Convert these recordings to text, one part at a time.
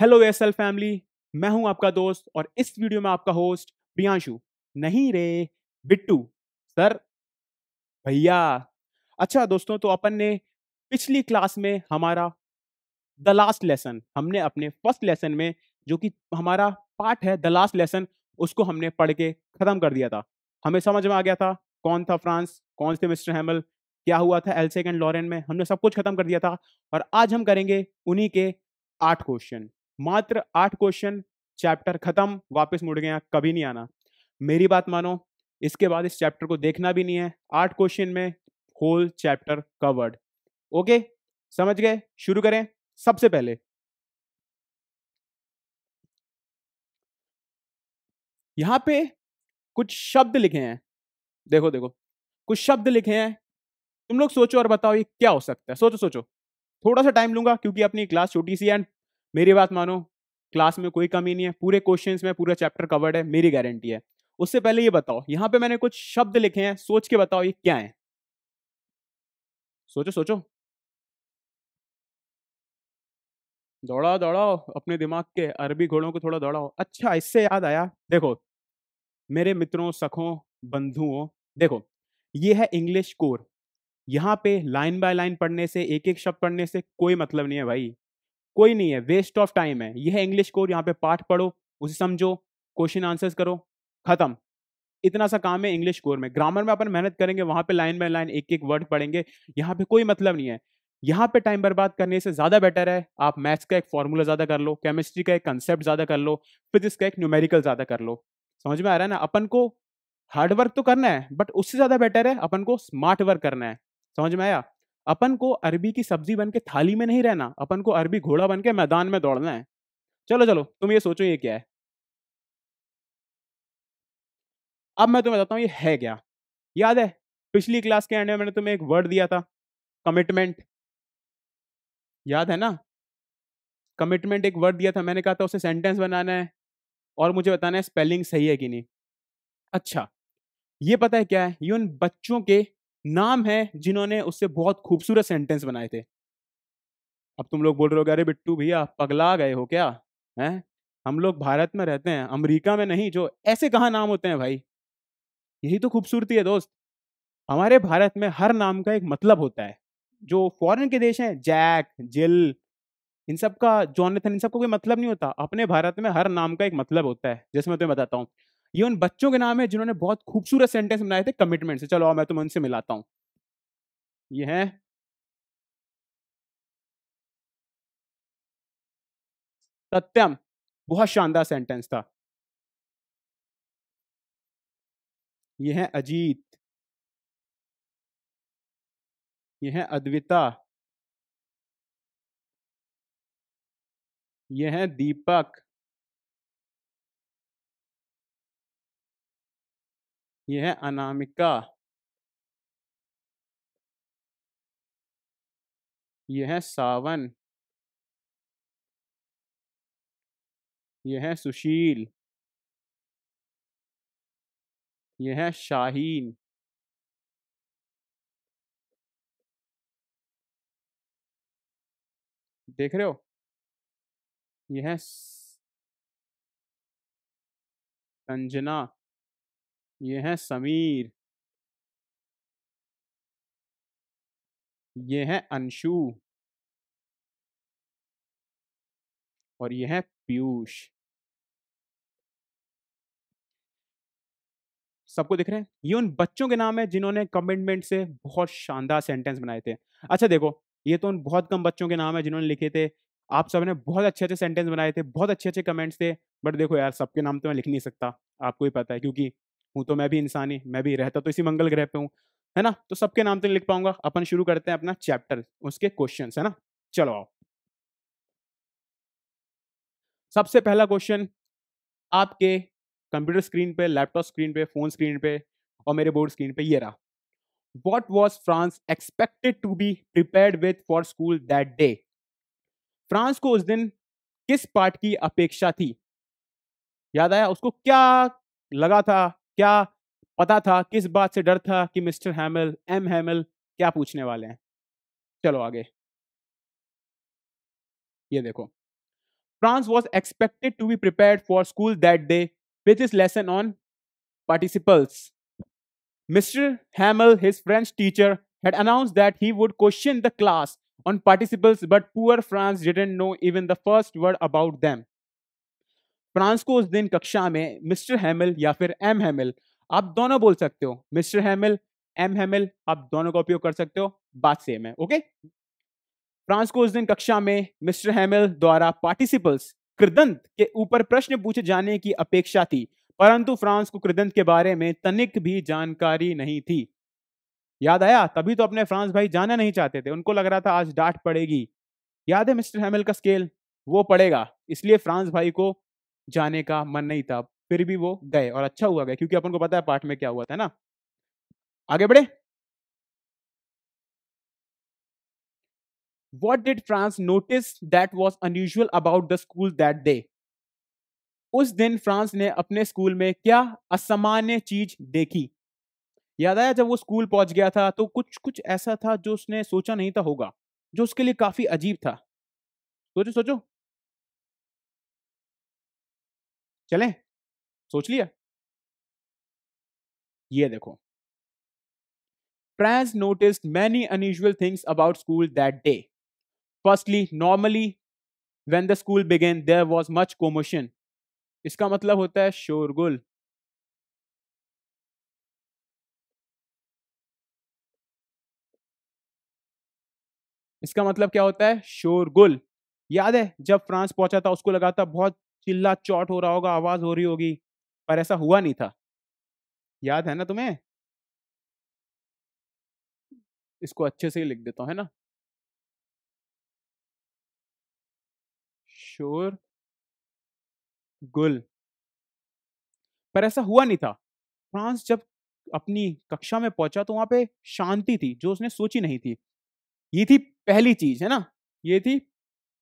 Hello S L family मैं हूं आपका दोस्त और इस वीडियो में आपका होस्ट प्रियांशु नहीं रे बिट्टू सर भैया अच्छा दोस्तों तो अपन ने पिछली क्लास में हमारा द लास्ट लेसन हमने अपने फर्स्ट लेसन में जो कि हमारा पार्ट है द लास्ट लेसन उसको हमने पढ़ के ख़त्म कर दिया था हमें समझ में आ गया था कौन था फ्रांस कौन थे मिस्टर हेमल क्या हुआ था एल्सेक एंड लॉरेन में हमने सब कुछ ख़त्म कर दिया था और आज हम करेंगे उन्हीं के आठ क्वेश्चन मात्र आठ क्वेश्चन चैप्टर खत्म वापस मुड़ गया कभी नहीं आना मेरी बात मानो इसके बाद इस चैप्टर को देखना भी नहीं है आठ क्वेश्चन में होल चैप्टर कवर्ड ओके समझ गए शुरू करें सबसे पहले यहां पे कुछ शब्द लिखे हैं देखो देखो कुछ शब्द लिखे हैं तुम लोग सोचो और बताओ ये क्या हो सकता है सोचो सोचो थोड़ा सा टाइम लूंगा क्योंकि अपनी क्लास छोटी सी एंड मेरी बात मानो क्लास में कोई कमी नहीं है पूरे क्वेश्चंस में पूरा चैप्टर कवर्ड है मेरी गारंटी है उससे पहले ये बताओ यहाँ पे मैंने कुछ शब्द लिखे हैं सोच के बताओ ये क्या है सोचो सोचो दौड़ाओ दौड़ाओ अपने दिमाग के अरबी घोड़ों को थोड़ा दौड़ाओ अच्छा इससे याद आया देखो मेरे मित्रों सखों बंधुओं देखो ये है इंग्लिश कोर यहाँ पे लाइन बाय लाइन पढ़ने से एक एक शब्द पढ़ने से कोई मतलब नहीं है भाई कोई नहीं है वेस्ट ऑफ टाइम है यह इंग्लिश कोर यहाँ पे पाठ पढ़ो उसे समझो क्वेश्चन आंसर्स करो खत्म इतना सा काम है इंग्लिश कोर में ग्रामर में अपन मेहनत करेंगे वहाँ पे लाइन बाय लाइन एक एक वर्ड पढ़ेंगे यहाँ पे कोई मतलब नहीं है यहाँ पे टाइम बर्बाद करने से ज़्यादा बेटर है आप मैथ्स का एक फॉर्मूला ज़्यादा कर लो केमिस्ट्री का एक कंसेप्ट ज़्यादा कर लो फिजिक्स का एक न्यूमेरिकल ज़्यादा कर लो समझ में आ रहा है ना अपन को हार्ड वर्क तो करना है बट उससे ज़्यादा बेटर है अपन को स्मार्ट वर्क करना है समझ में आया अपन को अरबी की सब्जी बन के थाली में नहीं रहना अपन को अरबी घोड़ा बन के मैदान में दौड़ना है चलो चलो तुम ये सोचो ये क्या है अब मैं तुम्हें बताता हूँ ये है क्या याद है पिछली क्लास के एंड में मैंने तुम्हें एक वर्ड दिया था कमिटमेंट याद है ना कमिटमेंट एक वर्ड दिया था मैंने कहा था उसे सेंटेंस बनाना है और मुझे बताना है स्पेलिंग सही है कि नहीं अच्छा ये पता है क्या है ये उन बच्चों के नाम है जिन्होंने उससे बहुत खूबसूरत सेंटेंस बनाए थे अब तुम लोग बोल रहे हो अरे बिट्टू भैया पगला गए हो क्या हैं हम लोग भारत में रहते हैं अमेरिका में नहीं जो ऐसे कहाँ नाम होते हैं भाई यही तो खूबसूरती है दोस्त हमारे भारत में हर नाम का एक मतलब होता है जो फॉरेन के देश हैं जैक जिल इन सब का जॉनथन इन सबको कोई मतलब नहीं होता अपने भारत में हर नाम का एक मतलब होता है जैसे मैं तुम्हें बताता हूँ ये उन बच्चों के नाम है जिन्होंने बहुत खूबसूरत सेंटेंस बनाए थे कमिटमेंट से चलो मैं तुम उनसे मिलाता हूं ये है सत्यम बहुत शानदार सेंटेंस था ये है अजीत ये है अद्विता ये है दीपक ये है अनामिका ये है सावन ये है सुशील ये है शाहीन देख रहे हो यह है संजना ये है समीर ये है अंशु और ये है पीयूष सबको दिख रहे हैं ये उन बच्चों के नाम है जिन्होंने कमिटमेंट से बहुत शानदार सेंटेंस बनाए थे अच्छा देखो ये तो उन बहुत कम बच्चों के नाम है जिन्होंने लिखे थे आप सबने बहुत अच्छे अच्छे सेंटेंस बनाए थे बहुत अच्छे अच्छे कमेंट्स थे बट देखो यार सबके नाम तो मैं लिख नहीं सकता आपको ही पता है क्योंकि हूँ तो मैं भी इंसान ही मैं भी रहता तो इसी मंगल ग्रह पे हूँ है ना तो सबके नाम तो नहीं लिख पाऊंगा अपन शुरू करते हैं अपना चैप्टर उसके क्वेश्चन है ना चलो आओ सबसे पहला क्वेश्चन आपके कंप्यूटर स्क्रीन पे लैपटॉप स्क्रीन पे फोन स्क्रीन पे और मेरे बोर्ड स्क्रीन पे ये रहा what was Franz expected to be prepare with for school that day Franz को उस दिन किस पार्ट की अपेक्षा थी याद आया उसको क्या लगा था क्या पता था किस बात से डर था कि मिस्टर हैमल एम हैमल क्या पूछने वाले हैं चलो आगे ये देखो Franz was expected to be prepare for school that day with his lesson on participles mister Hamel his French teacher had announce that he would question the class on participles but poor Franz didn't know even the first word about them Franz को उस दिन कक्षा में mister हैमिल या फिर M हैमिल आप दोनों बोल सकते हो मिस्टर हैमिल एम हैमिल आप दोनों का उपयोग कर सकते हो बात सेम है ओके फ्रांस को उस दिन कक्षा में मिस्टर हैमिल द्वारा पार्टिसिपल्स कृदंत के ऊपर प्रश्न पूछे जाने की अपेक्षा थी परंतु फ्रांस को कृदंत के बारे में तनिक भी जानकारी नहीं थी याद आया तभी तो अपने फ्रांस भाई जाना नहीं चाहते थे उनको लग रहा था आज डांट पड़ेगी याद है मिस्टर हैमिल का स्केल वो पड़ेगा इसलिए फ्रांस भाई को जाने का मन नहीं था फिर भी वो गए और अच्छा हुआ गए क्योंकि अपन को पता है पाठ में क्या हुआ था ना आगे बढ़े what did Franz notice that was unusual about the school that day उस दिन फ्रांस ने अपने स्कूल में क्या असामान्य चीज देखी याद आया जब वो स्कूल पहुंच गया था तो कुछ कुछ ऐसा था जो उसने सोचा नहीं था होगा जो उसके लिए काफी अजीब था सोचो सोचो चलें सोच लिया ये देखो Franz notice many unusual things about school that day firstly normally when the school began there was much commotion इसका मतलब होता है शोरगुल इसका मतलब क्या होता है शोरगुल याद है जब फ्रांस पहुंचा था उसको लगा था बहुत चिल्ला चौट हो रहा होगा आवाज हो रही होगी पर ऐसा हुआ नहीं था याद है ना तुम्हें इसको अच्छे से ही लिख देता हूं है ना शोर गुल पर ऐसा हुआ नहीं था फ्रांस जब अपनी कक्षा में पहुंचा तो वहां पे शांति थी जो उसने सोची नहीं थी ये थी पहली चीज है ना ये थी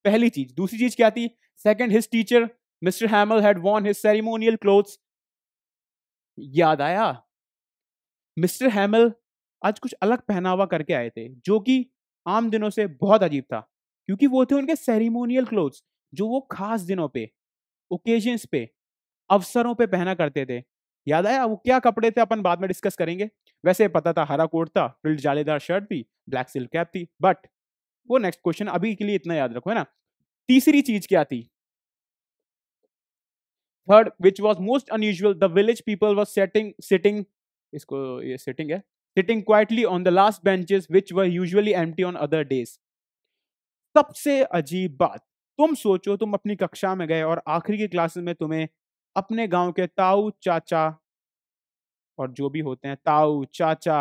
पहली चीज दूसरी चीज क्या थी second his teacher Mr. Hamill had worn his ceremonial clothes. याद आया मिस्टर हैमल आज कुछ अलग पहनावा करके आए थे जो कि आम दिनों से बहुत अजीब था क्योंकि वो थे उनके सेरिमोनियल क्लोथ्स जो वो खास दिनों पे ओकेजन्स पे अवसरों पे पहना करते थे याद आया वो क्या कपड़े थे अपन बाद में डिस्कस करेंगे वैसे पता था हरा कोट था फिल्ड जालेदार शर्ट थी ब्लैक सिल्क कैप थी बट वो नेक्स्ट क्वेश्चन अभी के लिए इतना याद रखो है ना तीसरी चीज क्या थी third which was most unusual the village people was setting sitting इसको ये सिटिंग है sitting quietly on the last benches which were usually empty on other days सबसे अजीब बात तुम सोचो तुम अपनी कक्षा में गए और आखिरी की क्लासेस में तुम्हें अपने गांव के ताऊ चाचा और जो भी होते हैं ताऊ चाचा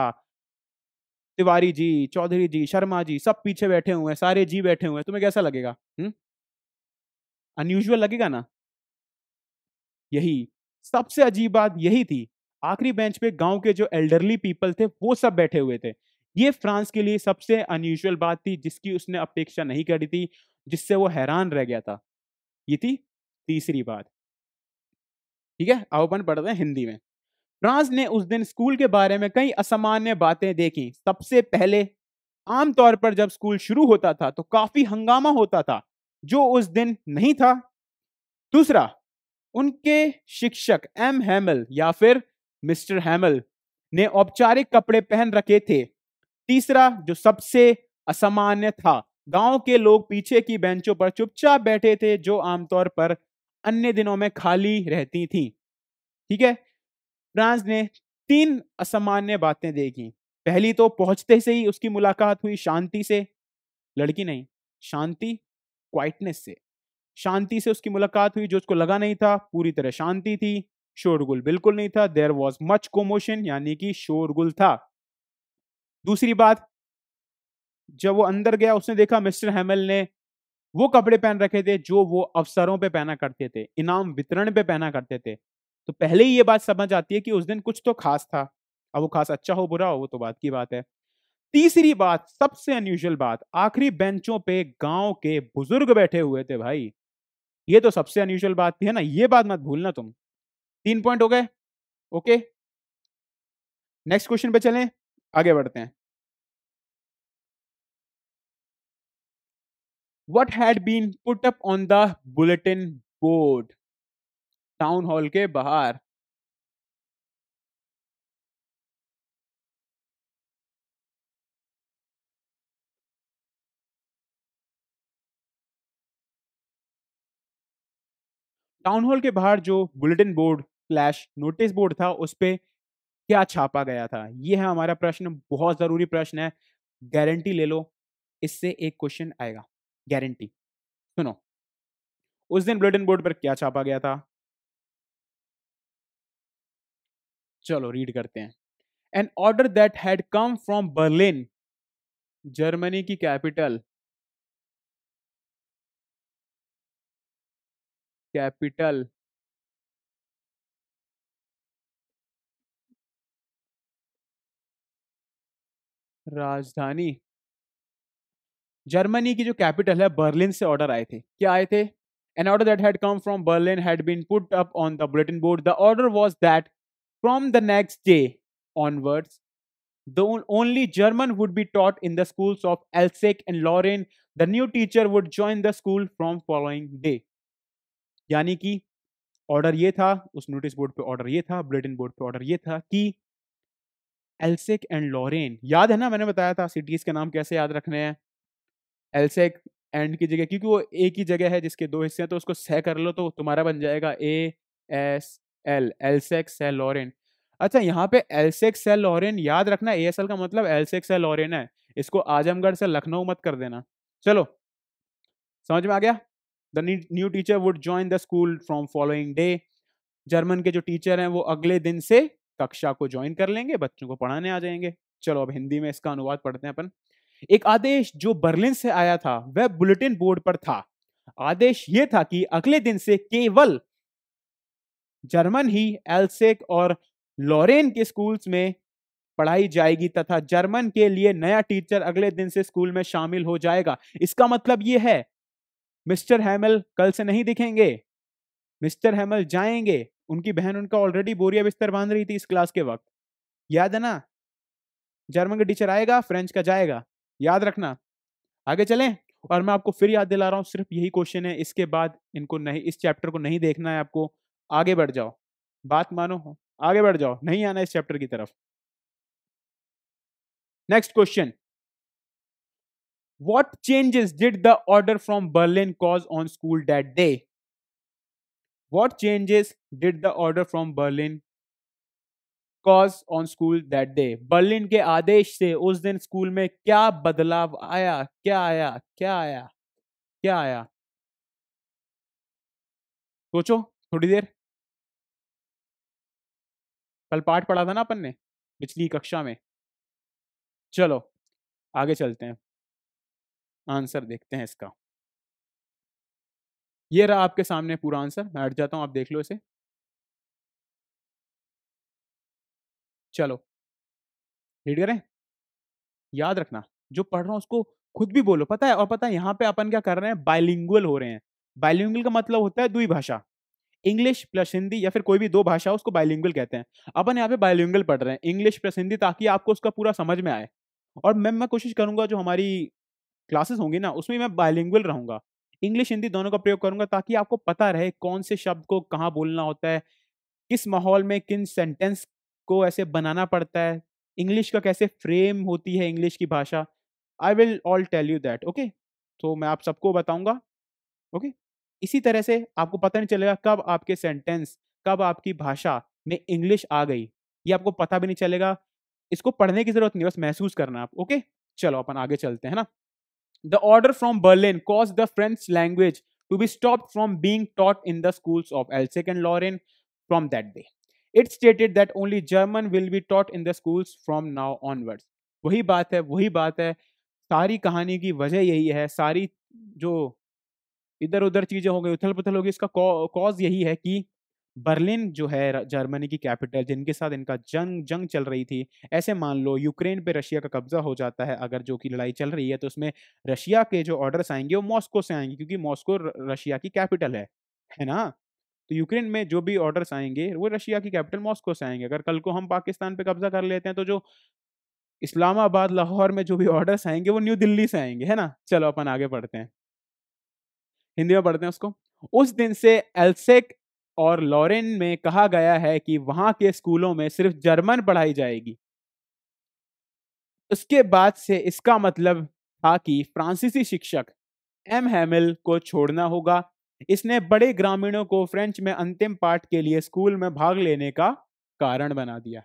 तिवारी जी चौधरी जी शर्मा जी सब पीछे बैठे हुए हैं सारे जी बैठे हुए हैं तुम्हें कैसा लगेगा अनयूजल लगेगा ना यही सबसे अजीब बात यही थी आखिरी बेंच पे गांव के जो एल्डरली पीपल थे वो सब बैठे हुए थे ये फ्रांस के लिए सबसे अनयूजल बात थी जिसकी उसने अपेक्षा नहीं करी थी जिससे वो हैरान रह गया था ये थी तीसरी बात ठीक है अब अपन पढ़ते हैं हिंदी में फ्रांस ने उस दिन स्कूल के बारे में कई असामान्य बातें देखी सबसे पहले आमतौर पर जब स्कूल शुरू होता था तो काफी हंगामा होता था जो उस दिन नहीं था दूसरा उनके शिक्षक एम हैमल या फिर मिस्टर हैमल ने औपचारिक कपड़े पहन रखे थे तीसरा जो सबसे असामान्य था गांव के लोग पीछे की बेंचों पर चुपचाप बैठे थे जो आमतौर पर अन्य दिनों में खाली रहती थी ठीक है फ्रांस ने तीन असामान्य बातें देखी पहली तो पहुंचते से ही उसकी मुलाकात हुई शांति से लड़की नहीं शांति क्वाइटनेस से शांति से उसकी मुलाकात हुई जो उसको लगा नहीं था पूरी तरह शांति थी शोरगुल बिल्कुल नहीं था देर वॉज मच कोमोशन यानी कि शोरगुल था दूसरी बात जब वो अंदर गया उसने देखा मिस्टर हेमल ने वो कपड़े पहन रखे थे जो वो अवसरों पे पहना करते थे इनाम वितरण पे पहना करते थे तो पहले ही ये बात समझ आती है कि उस दिन कुछ तो खास था अब वो खास अच्छा हो बुरा हो वो तो बात की बात है तीसरी बात सबसे अनयूजल बात आखिरी बेंचों पे गांव के बुजुर्ग बैठे हुए थे भाई ये तो सबसे अनयूजल बात थी है ना ये बात मत भूलना तुम तीन पॉइंट हो गए ओके नेक्स्ट क्वेश्चन पे चलें आगे बढ़ते हैं what had been put up on the bulletin board town hall के बाहर टाउन हॉल के बाहर जो बुलेटिन बोर्ड क्लैश नोटिस बोर्ड था उस पर क्या छापा गया था ये है हमारा प्रश्न बहुत ज़रूरी प्रश्न है गारंटी ले लो इससे एक क्वेश्चन आएगा गारंटी सुनो उस दिन बुलेटिन बोर्ड पर क्या छापा गया था चलो रीड करते हैं an order that had come from Berlin Germany की कैपिटल कैपिटल राजधानी जर्मनी की जो कैपिटल है बर्लिन से ऑर्डर आए थे क्या आए थे an order that had come from Berlin had been put up on the bulletin board the order was that from the next day onwards the only German would be taught in the schools of Alsace and Lorraine the new teacher would join the school from following day यानी कि order ये था उस notice board पे order ये था bulletin board पे order ये था कि एल्सेक एंड लॉरेन याद है ना मैंने बताया था सिटीज़ के नाम कैसे याद रखने हैं एल्सेक एंड की जगह क्योंकि वो एक ही जगह है जिसके दो हिस्से हैं तो उसको सह कर लो तो तुम्हारा बन जाएगा ए एस एल एल्सेक सह लॉरेन अच्छा यहाँ पे एल्सेक सह लॉरेन याद रखना ए एस एल का मतलब एल्सेक सह लॉरेन है इसको आजमगढ़ से लखनऊ मत कर देना चलो समझ में आ गया the new teacher would join the school from following day German के जो टीचर हैं वो अगले दिन से कक्षा को ज्वाइन कर लेंगे बच्चों को पढ़ाने आ जाएंगे चलो अब हिंदी में इसका अनुवाद पढ़ते हैं अपन एक आदेश जो बर्लिन से आया था वह बुलेटिन बोर्ड पर था आदेश यह था कि अगले दिन से केवल जर्मन ही एल्सेक और लॉरेन के स्कूल्स में पढ़ाई जाएगी तथा जर्मन के लिए नया टीचर अगले दिन से स्कूल में शामिल हो जाएगा इसका मतलब यह है मिस्टर हैमल कल से नहीं दिखेंगे मिस्टर हैमल जाएंगे उनकी बहन उनका ऑलरेडी बोरिया बिस्तर बांध रही थी इस क्लास के वक्त याद है ना जर्मन का टीचर आएगा फ्रेंच का जाएगा याद रखना आगे चलें और मैं आपको फिर याद दिला रहा हूँ सिर्फ यही क्वेश्चन है इसके बाद इनको नहीं इस चैप्टर को नहीं देखना है आपको आगे बढ़ जाओ बात मानो आगे बढ़ जाओ नहीं आना इस चैप्टर की तरफ next question What changes did the order from Berlin cause on school that day? What changes did the order from Berlin cause on school that day? berlin ke aadesh se us din school mein kya badlav aaya kya aaya kya aaya kya aaya सोचो थोड़ी देर कल पाठ पढ़ा था ना अपन ने पिछली कक्षा में चलो आगे चलते हैं आंसर देखते हैं इसका ये रहा आपके सामने पूरा आंसर मैं हट जाता हूं आप देख लो इसे चलो रीड करें याद रखना जो पढ़ रहा हूं उसको खुद भी बोलो पता है और पता है यहां पे अपन क्या कर रहे हैं बाइलिंगुअल हो रहे हैं बाइलिंगुअल का मतलब होता है दुई भाषा इंग्लिश प्लस हिंदी या फिर कोई भी दो भाषा उसको बाइलिंगुअल कहते हैं अपन यहाँ पे बाइलिंगुअल पढ़ रहे हैं इंग्लिश प्लस हिंदी ताकि आपको उसका पूरा समझ में आए और मैम मैं कोशिश करूंगा जो हमारी क्लासेस होंगे ना उसमें मैं बायलिंगुअल रहूंगा इंग्लिश हिंदी दोनों का प्रयोग करूंगा ताकि आपको पता रहे कौन से शब्द को कहाँ बोलना होता है किस माहौल में किन सेंटेंस को ऐसे बनाना पड़ता है इंग्लिश का कैसे फ्रेम होती है इंग्लिश की भाषा I will all tell you that okay तो मैं आप सबको बताऊंगा ओके okay? इसी तरह से आपको पता नहीं चलेगा कब आपके सेंटेंस कब आपकी भाषा में इंग्लिश आ गई ये आपको पता भी नहीं चलेगा इसको पढ़ने की ज़रूरत नहीं बस महसूस करना आप ओके okay? चलो अपन आगे चलते हैं ना The order from Berlin caused the French language to be stopped from being taught in the schools of Alsace and Lorraine from that day. It stated that only German will be taught in the schools from now onwards. वही बात है वही बात है सारी कहानी की वजह यही है सारी जो इधर उधर चीज़ें हो गई उथल पुथल होगी इसका कॉज कौ, यही है कि बर्लिन जो है जर्मनी की कैपिटल जिनके साथ इनका जंग जंग चल रही थी ऐसे मान लो यूक्रेन पे रशिया का कब्जा हो जाता है अगर जो कि लड़ाई चल रही है तो उसमें रशिया के जो ऑर्डर्स आएंगे वो मॉस्को से आएंगे क्योंकि मॉस्को रशिया की कैपिटल है है ना तो यूक्रेन में जो भी ऑर्डर्स आएंगे वो रशिया की कैपिटल मॉस्को से आएंगे अगर कल को हम पाकिस्तान पर कब्जा कर लेते हैं तो जो इस्लामाबाद लाहौर में जो भी ऑर्डर्स आएंगे वो न्यू दिल्ली से आएंगे है ना चलो अपन आगे बढ़ते हैं हिंदी में पढ़ते हैं उसको उस दिन से एल्सेक और लॉरेन में कहा गया है कि वहां के स्कूलों में सिर्फ जर्मन पढ़ाई जाएगी उसके बाद से इसका मतलब था कि फ्रांसीसी शिक्षक एम हैमिल को छोड़ना होगा इसने बड़े ग्रामीणों को फ्रेंच में अंतिम पाठ के लिए स्कूल में भाग लेने का कारण बना दिया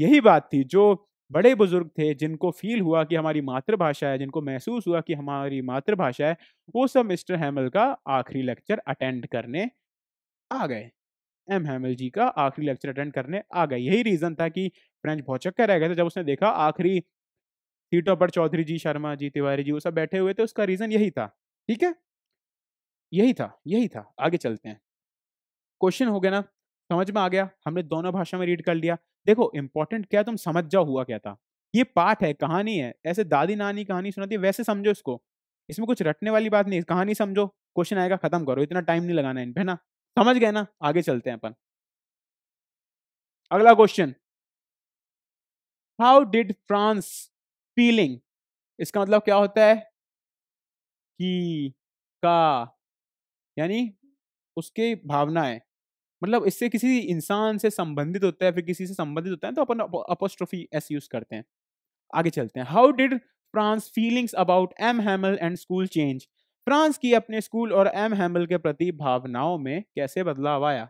यही बात थी जो बड़े बुजुर्ग थे जिनको फील हुआ कि हमारी मातृभाषा है जिनको महसूस हुआ कि हमारी मातृभाषा है वो सब मिस्टर हैमल का आखिरी लेक्चर अटेंड करने आ गए एम हैमल जी का आखिरी लेक्चर अटेंड करने आ गए यही रीज़न था कि फ्रेंच बहुत चक्कर रह गए थे जब उसने देखा आखिरी सीटों पर चौधरी जी शर्मा जी तिवारी जी वो सब बैठे हुए थे उसका रीज़न यही था ठीक है यही था यही था आगे चलते हैं क्वेश्चन हो गया ना समझ में आ गया हमने दोनों भाषा में रीड कर लिया देखो इंपॉर्टेंट क्या तुम समझ जाओ हुआ क्या था ये पाठ है कहानी है ऐसे दादी नानी कहानी सुनाती है वैसे समझो इसको इसमें कुछ रटने वाली बात नहीं कहानी समझो क्वेश्चन आएगा खत्म करो इतना टाइम नहीं लगाना इन पे ना समझ गए ना आगे चलते हैं अपन अगला question how did Franz feeling इसका मतलब क्या होता है कि का यानी उसके भावनाएं मतलब इससे किसी इंसान से संबंधित होता है फिर किसी से संबंधित होता है तो अपन अपोस्ट्रोफी ऐसे यूज करते हैं आगे चलते हैं how did Franz feelings about M Hamel and school change Franz की अपने स्कूल और एम हैमल के प्रति भावनाओं में कैसे बदलाव आया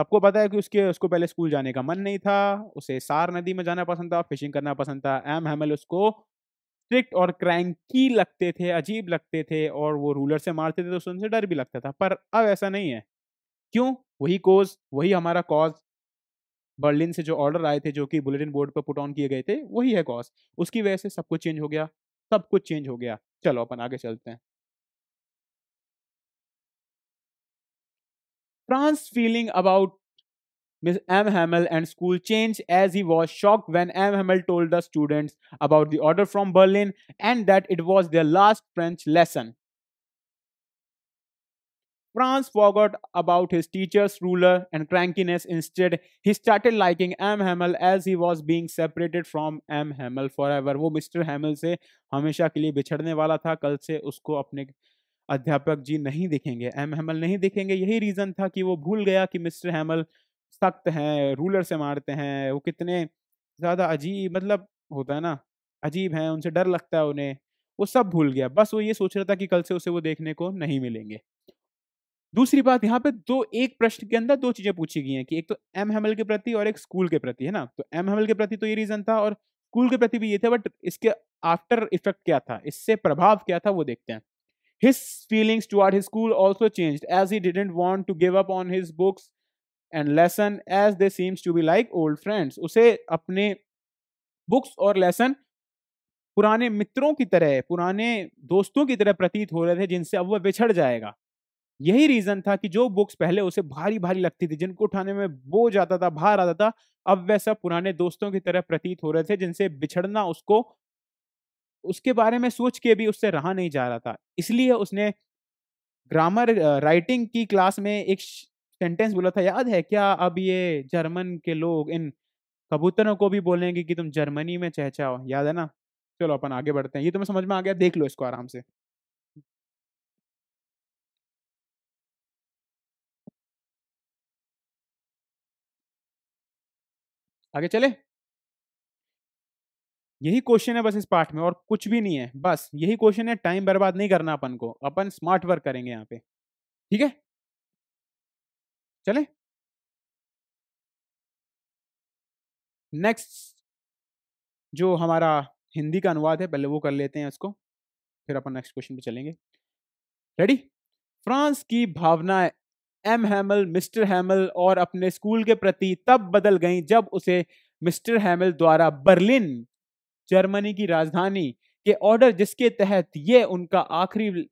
सबको पता है कि उसके उसको पहले स्कूल जाने का मन नहीं था उसे सार नदी में जाना पसंद था फिशिंग करना पसंद था एम हैमल उसको स्ट्रिक्ट और क्रैंकी लगते थे अजीब लगते थे और वो रूलर से मारते थे तो उनसे डर भी लगता था पर अब ऐसा नहीं है क्यों वही कोज वही हमारा कॉज बर्लिन से जो ऑर्डर आए थे जो कि बुलेटिन बोर्ड पर पुट ऑन किए गए थे वही है कॉज उसकी वजह से सब कुछ चेंज हो गया सब कुछ चेंज हो गया चलो अपन आगे चलते हैं Franz's feeling about Miss M. Hamel and school changed as he was shocked when M. Hamel told the students about the order from Berlin and that it was their last French lesson. Franz forgot about his teacher's ruler and crankiness. Instead, he started liking M. Hamel as he was being separated from M. Hamel forever. वो mister Hamel से हमेशा के लिए बिछड़ने वाला था कल से उसको अपने अध्यापक जी नहीं दिखेंगे एम हेमल नहीं दिखेंगे यही रीज़न था कि वो भूल गया कि मिस्टर हैमल सख्त हैं रूलर से मारते हैं वो कितने ज़्यादा अजीब मतलब होता है ना अजीब हैं उनसे डर लगता है उन्हें वो सब भूल गया बस वो ये सोच रहा था कि कल से उसे वो देखने को नहीं मिलेंगे दूसरी बात यहाँ पे दो एक प्रश्न के अंदर दो चीज़ें पूछी गई हैं कि एक तो एम हेमल के प्रति और एक स्कूल के प्रति है ना तो एम हेमल के प्रति तो ये रीज़न था और स्कूल के प्रति भी ये था बट इसके आफ्टर इफेक्ट क्या था इससे प्रभाव क्या था वो देखते हैं His feelings toward his school also changed as he didn't want to give up on his books and lesson as they seems to be like old friends. उसे अपने बुक्स और लेसन पुराने मित्रों की तरह पुराने दोस्तों की तरह प्रतीत हो रहे थे जिनसे अब वह बिछड़ जाएगा यही रीज़न था कि जो बुक्स पहले उसे भारी भारी लगती थी जिनको उठाने में बोझ आता था भार आता था अब वह सब पुराने दोस्तों की तरह प्रतीत हो रहे थे जिनसे बिछड़ना उसको उसके बारे में सोच के भी उससे रहा नहीं जा रहा था इसलिए उसने ग्रामर राइटिंग की क्लास में एक सेंटेंस बोला था याद है क्या अब ये जर्मन के लोग इन कबूतरों को भी बोलेंगे कि तुम जर्मनी में चहचाओ याद है ना चलो अपन आगे बढ़ते हैं ये तुम्हें समझ में आ गया देख लो इसको आराम से आगे चले यही क्वेश्चन है बस इस पार्ट में और कुछ भी नहीं है बस यही क्वेश्चन है टाइम बर्बाद नहीं करना अपन को अपन स्मार्ट वर्क करेंगे यहाँ पे ठीक है चले नेक्स्ट जो हमारा हिंदी का अनुवाद है पहले वो कर लेते हैं उसको फिर अपन नेक्स्ट क्वेश्चन पे चलेंगे रेडी फ्रांस की भावना एम हैमल मिस्टर हैमल और अपने स्कूल के प्रति तब बदल गई जब उसे मिस्टर हैमल द्वारा बर्लिन जर्मनी की राजधानी के ऑर्डर जिसके तहत ये उनका आखिरी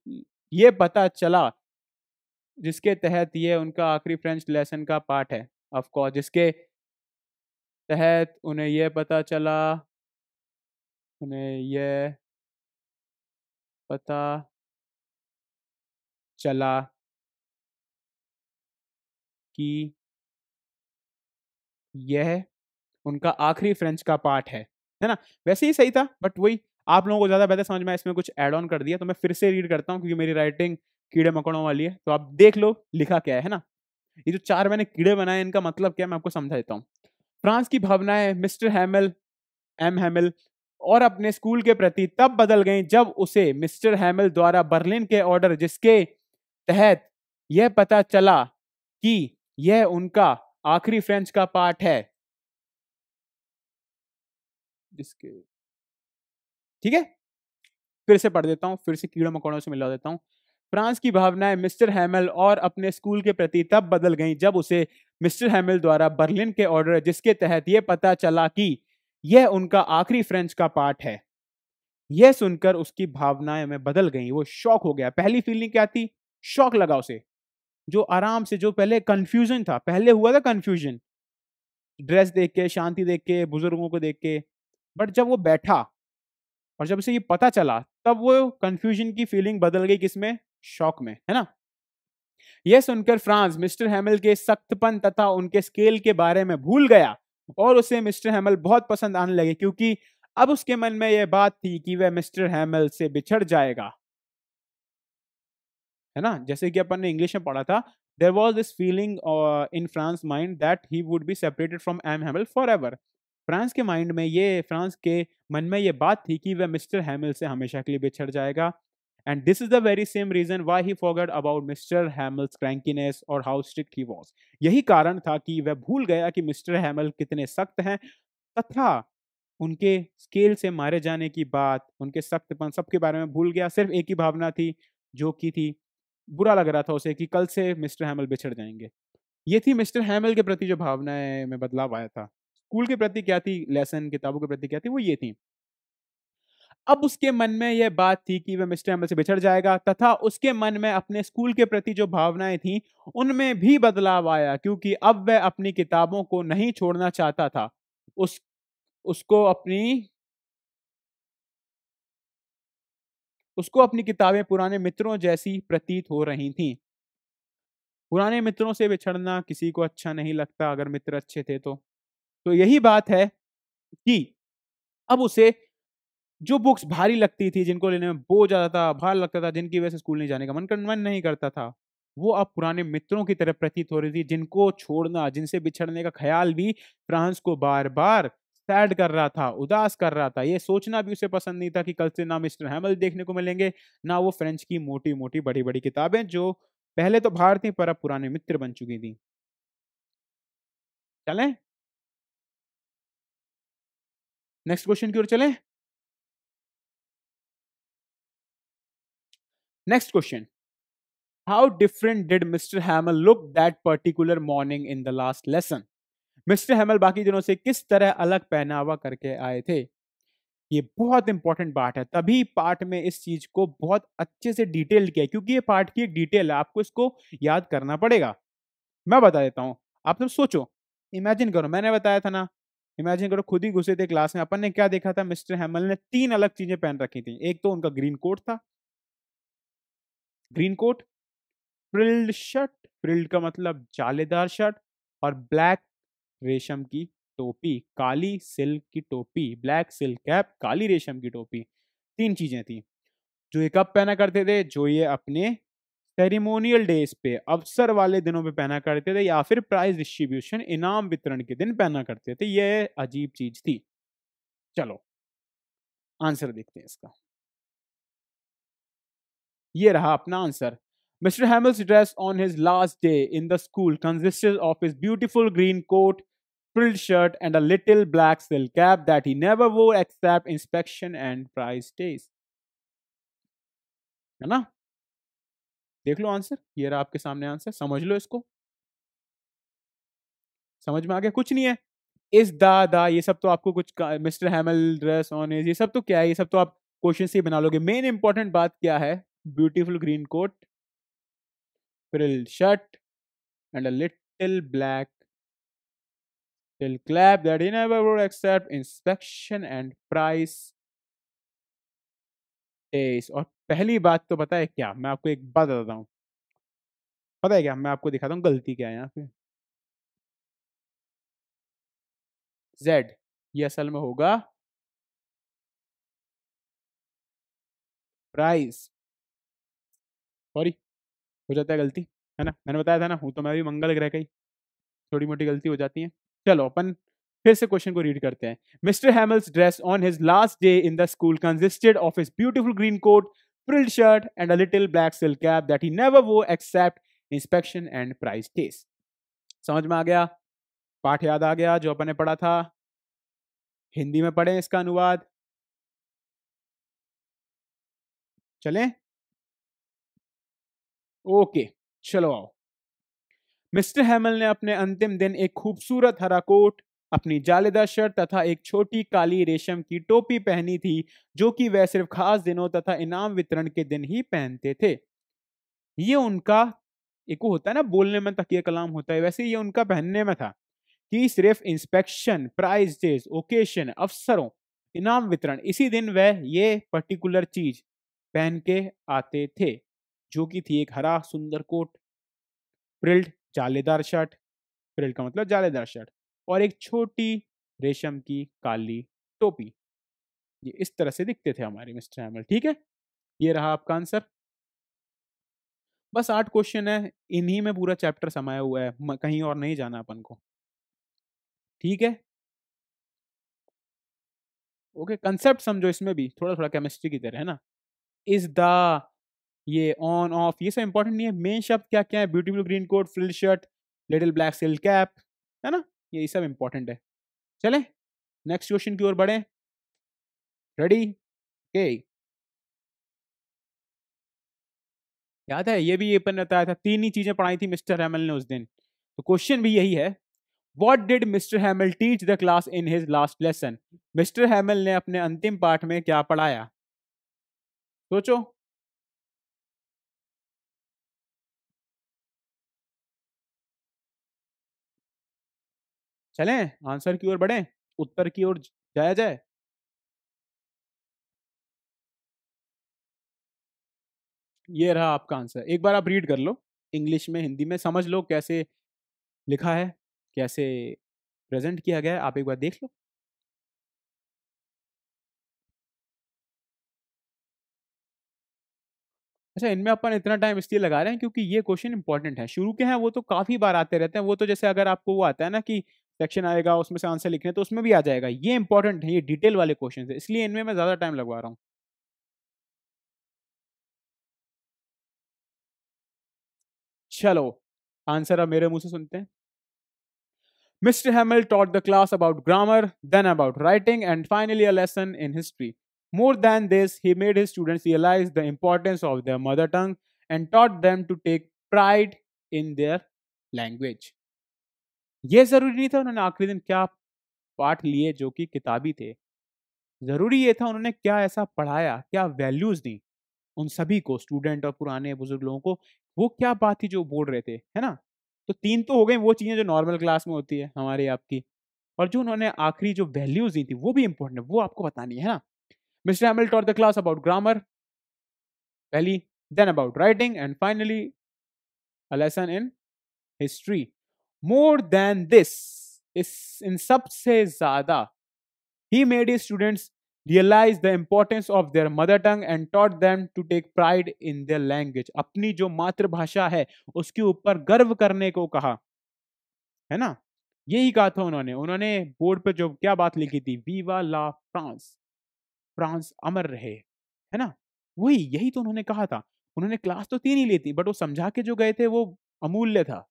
ये पता चला जिसके तहत ये उनका आखिरी फ्रेंच लेसन का पार्ट है कोर्स जिसके तहत उन्हें यह पता चला उन्हें यह पता चला कि यह उनका आखिरी फ्रेंच का पार्ट है है ना वैसे ही सही था बट वही आप लोगों को ज़्यादा बेहतर समझ में इसमें कुछ एड ऑन कर दिया तो मैं फिर से रीड करता हूँ क्योंकि मेरी राइटिंग कीड़े मकड़ों वाली है तो आप देख लो लिखा क्या है ना ये जो चार मैंने कीड़े बनाए इनका मतलब क्या मैं आपको समझा देता हूँ फ्रांस की भावनाएं मिस्टर हैमल एम हैमल और अपने स्कूल के प्रति तब बदल गई जब उसे मिस्टर हैमल द्वारा बर्लिन के ऑर्डर जिसके तहत यह पता चला कि यह उनका आखिरी फ्रेंच का पार्ट है जिसके ठीक है फिर से पढ़ देता हूँ फिर से कीड़ों मकोड़ों से मिला देता हूँ फ्रांस की भावनाएं मिस्टर हैमल और अपने स्कूल के प्रति तब बदल गईं जब उसे मिस्टर हैमल द्वारा बर्लिन के ऑर्डर जिसके तहत यह पता चला कि यह उनका आखिरी फ्रेंच का पार्ट है यह सुनकर उसकी भावनाएं में बदल गईं वो शॉक हो गया पहली फीलिंग क्या थी शॉक लगा उसे जो आराम से जो पहले कन्फ्यूजन था पहले हुआ था कन्फ्यूजन ड्रेस देख के शांति देख के बुजुर्गों को देख के बट जब वो बैठा और जब उसे ये पता चला तब वो कंफ्यूजन की फीलिंग बदल गई किसमें शौक में है ना यह सुनकर फ्रांस मिस्टर हैमल के सख्तपन तथा उनके स्केल के बारे में भूल गया और उसे मिस्टर हेमल बहुत पसंद आने लगे क्योंकि अब उसके मन में यह बात थी कि वह मिस्टर हैमल से बिछड़ जाएगा है ना जैसे कि अपन ने इंग्लिश में पढ़ा था there was this feeling in Franz mind that he would be separated from M Hamel for ever Franz के माइंड में ये फ्रांस के मन में ये बात थी कि वह मिस्टर हैमिल से हमेशा के लिए बिछड़ जाएगा and this is the very same reason why he forgot about mister Hamel's crankiness और हाउ strict ही was. यही कारण था कि वह भूल गया कि मिस्टर हैमल कितने सख्त हैं तथा उनके स्केल से मारे जाने की बात उनके सख्तपन सब के बारे में भूल गया सिर्फ एक ही भावना थी जो कि थी बुरा लग रहा था उसे कि कल से मिस्टर हैमल बिछड़ जाएंगे ये थी मिस्टर हैमल के प्रति जो भावनाएं में बदलाव आया था स्कूल के प्रति क्या थी लेसन किताबों के प्रति क्या थी वो ये थी अब उसके मन में यह बात थी कि वह मिस्टर एमएल से बिछड़ जाएगा तथा उसके मन में अपने स्कूल के प्रति जो भावनाएं थीं उनमें भी बदलाव आया क्योंकि अब वह अपनी किताबों को नहीं छोड़ना चाहता था उस उसको अपनी उसको अपनी किताबें पुराने मित्रों जैसी प्रतीत हो रही थीं पुराने मित्रों से बिछड़ना किसी को अच्छा नहीं लगता अगर मित्र अच्छे थे तो तो यही बात है कि अब उसे जो बुक्स भारी लगती थी जिनको लेने में बोझ आता था भार लगता था जिनकी वजह से स्कूल नहीं जाने का मन मन नहीं करता था वो अब पुराने मित्रों की तरह प्रतीत हो रही थी जिनको छोड़ना जिनसे बिछड़ने का ख्याल भी फ्रांस को बार बार सैड कर रहा था उदास कर रहा था ये सोचना भी उसे पसंद नहीं था कि कल से ना मिस्टर हैमल देखने को मिलेंगे ना वो फ्रेंच की मोटी मोटी बड़ी बड़ी किताबें जो पहले तो भारतीय पर अब पुराने मित्र बन चुकी थी चलें नेक्स्ट क्वेश्चन की ओर चले next question how different did mister Hamel look that particular morning in the last lesson mister Hamel बाकी दिनों से किस तरह अलग पहनावा करके आए थे ये बहुत इंपॉर्टेंट पार्ट है तभी पार्ट में इस चीज को बहुत अच्छे से डिटेल किया क्योंकि ये पार्ट की एक डिटेल है आपको इसको याद करना पड़ेगा मैं बता देता हूं आप सब सोचो इमेजिन करो मैंने बताया था ना इमेजिन करो खुद ही घुसे थे क्लास में अपन ने क्या देखा था मिस्टर हेमल ने तीन अलग चीजें पहन रखी थी एक तो उनका ग्रीन कोट था green coat frilled shirt frilled का मतलब जालेदार शर्ट और ब्लैक रेशम की टोपी काली सिल्क की टोपी ब्लैक सिल्क कैप काली रेशम की टोपी तीन चीजें थी जो ये कब पहना करते थे जो ये अपने सेरिमोनियल डेज पे अवसर वाले दिनों पे पहना करते थे या फिर प्राइज डिस्ट्रीब्यूशन इनाम वितरण के दिन पहना करते थे ये अजीब चीज थी चलो आंसर देखते हैं इसका ये रहा अपना answer mister Hamel's dress on his last day in the school consist of his beautiful green coat frilled shirt and a little black silk cap that he never wore except inspection and prize days है ना देख लो answer ये रहा आपके सामने answer समझ लो इसको समझ में आ गया कुछ नहीं है इस दा दा ये सब तो आपको कुछ mister Hamel dress on is ये सब तो क्या है ये सब तो आप क्वेश्चन से ही बना लोगे मेन इंपॉर्टेंट बात क्या है beautiful green coat frill shirt and a little black will clap that he never would accept inspection and price तेईस और पहली बात तो पता है क्या मैं आपको एक बात बताता हूँ पता है क्या मैं आपको दिखाता हूँ गलती क्या है यहाँ पे जेड ये असल में होगा प्राइस सॉरी हो जाता है गलती है ना मैंने बताया था ना हूँ तो मैं भी मंगल ग्रह का ही थोड़ी मोटी गलती हो जाती है चलो अपन फिर से क्वेश्चन को रीड करते हैं mister Hamel's dress on his last day in the school consisted of his beautiful green coat frilled shirt and a little black silk cap that he never wore except inspection and prize days. समझ में आ गया पाठ याद आ गया जो अपन ने पढ़ा था हिंदी में पढ़े इसका अनुवाद चलें ओके चलो आओ मिस्टर हैमल ने अपने अंतिम दिन एक खूबसूरत हरा कोट अपनी जालेदार शर्ट तथा एक छोटी काली रेशम की टोपी पहनी थी जो कि वह सिर्फ खास दिनों तथा इनाम वितरण के दिन ही पहनते थे ये उनका एक होता है ना बोलने में तकिया कलाम होता है वैसे ये उनका पहनने में था कि सिर्फ इंस्पेक्शन प्राइज डेज ओकेशन अफसरों इनाम वितरण इसी दिन वह ये पर्टिकुलर चीज पहन के आते थे जो कि थी एक हरा सुंदर कोट प्रिल्ड जालेदार शर्ट प्रिल्ड का मतलब जालेदार शर्ट और एक छोटी रेशम की काली टोपी ये इस तरह से दिखते थे हमारे मिस्टर हैमल ठीक है ये रहा आपका आंसर बस आठ क्वेश्चन है इन्हीं में पूरा चैप्टर समाया हुआ है कहीं और नहीं जाना अपन को ठीक है ओके कंसेप्ट समझो इसमें भी थोड़ा थोड़ा केमिस्ट्री की तरह है ना इज द ये ऑन ऑफ ये सब इंपॉर्टेंट नहीं है मेन शब्द क्या क्या है beautiful green coat frill shirt little black silk cap है ना ये सब इंपॉर्टेंट है चले नेक्स्ट क्वेश्चन की ओर बढ़े रेडी के याद है ये भी ये अपन बताया था तीन ही चीजें पढ़ाई थी मिस्टर हैमल ने उस दिन तो क्वेश्चन भी यही है what did mister Hamel teach the class in his last lesson mister Hamel ने अपने अंतिम पाठ में क्या पढ़ाया सोचो चलें आंसर की ओर बढ़े उत्तर की ओर जाया जाए ये रहा आपका आंसर एक बार आप रीड कर लो इंग्लिश में हिंदी में समझ लो कैसे लिखा है कैसे प्रेजेंट किया गया है आप एक बार देख लो अच्छा इनमें अपन इतना टाइम इसलिए लगा रहे हैं क्योंकि ये क्वेश्चन इंपॉर्टेंट है शुरू के हैं वो तो काफ़ी बार आते रहते हैं वो तो जैसे अगर आपको वो आता है ना कि सेक्शन आएगा उसमें से आंसर लिखने तो उसमें भी आ जाएगा ये इंपॉर्टेंट है ये डिटेल वाले क्वेश्चन है इसलिए इनमें मैं ज़्यादा टाइम लगवा रहा हूँ चलो आंसर अब मेरे मुंह से सुनते हैं mister Hamel taught the class about grammar then about writing and finally a in history more than this he made his students realise the importance of their mother tongue and taught them to take pride in their language ये ज़रूरी नहीं था उन्होंने आखिरी दिन क्या पाठ लिए जो कि किताबी थे ज़रूरी ये था उन्होंने क्या ऐसा पढ़ाया क्या वैल्यूज़ दी उन सभी को स्टूडेंट और पुराने बुजुर्ग लोगों को वो क्या बात थी जो बोल रहे थे है ना तो तीन तो हो गई वो चीज़ें जो नॉर्मल क्लास में होती है हमारे आपकी और जो उन्होंने आखिरी जो वैल्यूज़ दी थी वो भी इंपॉर्टेंट है वो आपको बतानी है ना mister Hamel taught the class about grammar पहली then about writing and finally a lesson in history more than this इस इन सबसे ज्यादा he made he students realise the importance of their mother tongue and taught them to take pride in their language अपनी जो मातृभाषा है उसके ऊपर गर्व करने को कहा है ना यही कहा था उन्होंने उन्होंने बोर्ड पर जो क्या बात लिखी थी वीवा ला फ्रांस फ्रांस अमर रहे है ना वही यही तो उन्होंने कहा था उन्होंने क्लास तो तीन ही ली थी बट वो समझा के जो गए थे वो अमूल्य था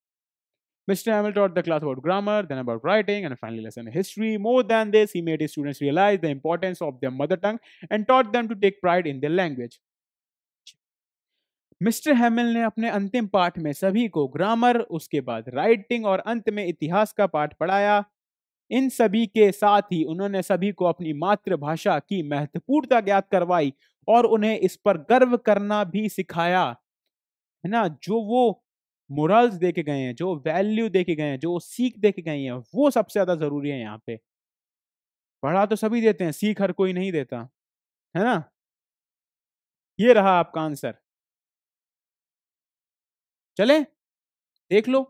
Mr. Hamel taught the class about grammar, then about writing, and finally lesson history. More than this, he made his students realize the importance of their mother tongue and taught them to take pride in their language. Mister Hamel ने अपने अंतिम पाठ में सभी को grammar उसके बाद writing और अंत में इतिहास का पाठ पढ़ाया इन सभी के साथ ही उन्होंने सभी को अपनी मातृभाषा की महत्वपूर्णता ज्ञात करवाई और उन्हें इस पर गर्व करना भी सिखाया है ना जो वो मोरल्स दे के गए हैं जो वैल्यू दे के गए हैं जो सीख दे के गए हैं वो सबसे ज़्यादा ज़रूरी है यहाँ पे पढ़ा तो सभी देते हैं सीख हर कोई नहीं देता है ना ये रहा आपका आंसर चले देख लो